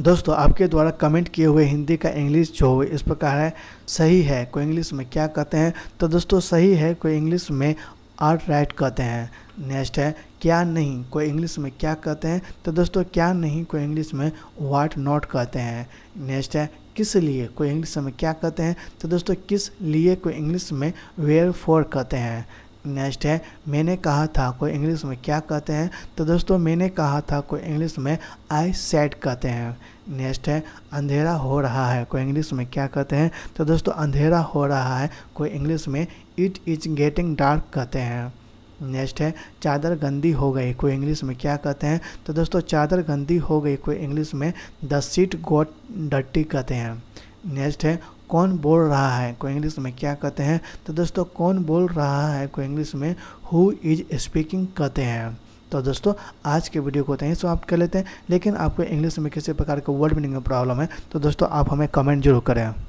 दोस्तों आपके द्वारा कमेंट किए हुए हिंदी का इंग्लिश जो हो इस प्रकार है सही है कोई इंग्लिश में क्या कहते हैं तो दोस्तों सही है कोई इंग्लिश में आर्ट राइट कहते हैं नेक्स्ट है क्या नहीं कोई इंग्लिश में क्या कहते हैं तो दोस्तों क्या नहीं कोई इंग्लिश में वाट नॉट कहते हैं नेक्स्ट है किस लिए कोई इंग्लिश में क्या कहते हैं तो दोस्तों किस लिए कोई इंग्लिश में वेयर फॉर कहते हैं नेक्स्ट है मैंने कहा था को इंग्लिश में क्या कहते हैं तो दोस्तों मैंने कहा था को इंग्लिश में आई सेट कहते हैं नेक्स्ट है अंधेरा हो रहा है कोई इंग्लिश में क्या कहते हैं तो दोस्तों अंधेरा हो रहा है कोई इंग्लिश में इट इज गेटिंग डार्क कहते हैं नेक्स्ट है चादर गंदी हो गई कोई इंग्लिश में क्या कहते हैं तो दोस्तों चादर गंदी हो गई कोई इंग्लिश में द सीट गोट डट्टी कहते हैं नेक्स्ट है कौन बोल रहा है को इंग्लिश में क्या कहते हैं तो दोस्तों कौन बोल रहा है को इंग्लिश में हु इज स्पीकिंग कहते हैं तो दोस्तों आज के वीडियो को तो यहीं समाप्त कर लेते हैं लेकिन आपको इंग्लिश में किसी प्रकार का वर्ड मीनिंग में प्रॉब्लम है तो दोस्तों आप हमें कमेंट जरूर करें